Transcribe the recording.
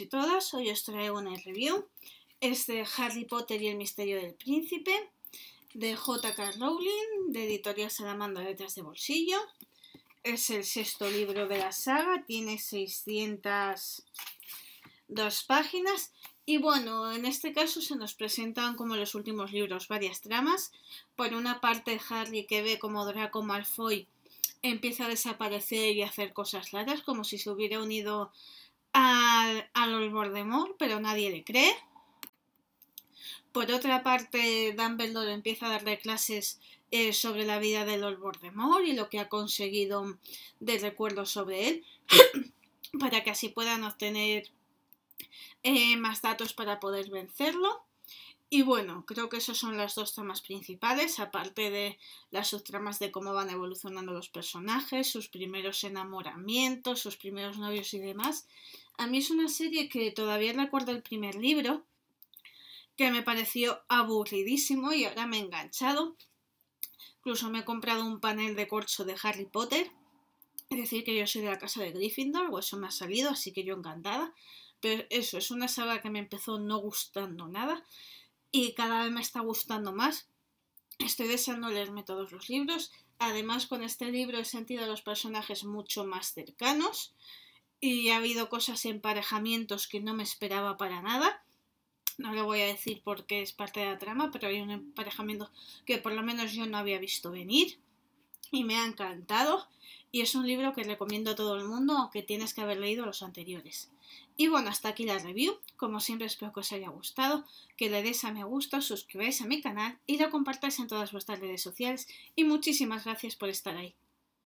y todas, hoy os traigo una review. Es de Harry Potter y el misterio del príncipe, de J.K. Rowling, de Editorial Salamandra Letras de Bolsillo. Es el sexto libro de la saga, tiene 602 páginas. Y bueno, en este caso se nos presentan como los últimos libros varias tramas. Por una parte Harry que ve como Draco Malfoy empieza a desaparecer y a hacer cosas raras, como si se hubiera unido a, los pero nadie le cree. Por otra parte, Dumbledore empieza a darle clases eh, sobre la vida de Lord Voldemort y lo que ha conseguido de recuerdos sobre él, para que así puedan obtener eh, más datos para poder vencerlo. Y bueno, creo que esas son las dos tramas principales, aparte de las subtramas de cómo van evolucionando los personajes, sus primeros enamoramientos, sus primeros novios y demás. A mí es una serie que todavía recuerdo el primer libro, que me pareció aburridísimo y ahora me he enganchado. Incluso me he comprado un panel de corcho de Harry Potter. Es decir, que yo soy de la casa de Gryffindor, o eso me ha salido, así que yo encantada. Pero eso, es una saga que me empezó no gustando nada y cada vez me está gustando más. Estoy deseando leerme todos los libros. Además, con este libro he sentido a los personajes mucho más cercanos y ha habido cosas y emparejamientos que no me esperaba para nada. No le voy a decir porque es parte de la trama, pero hay un emparejamiento que por lo menos yo no había visto venir y me ha encantado y es un libro que recomiendo a todo el mundo, aunque tienes que haber leído los anteriores. Y bueno, hasta aquí la review. Como siempre espero que os haya gustado, que le des a me gusta, suscribáis a mi canal y lo compartáis en todas vuestras redes sociales. Y muchísimas gracias por estar ahí.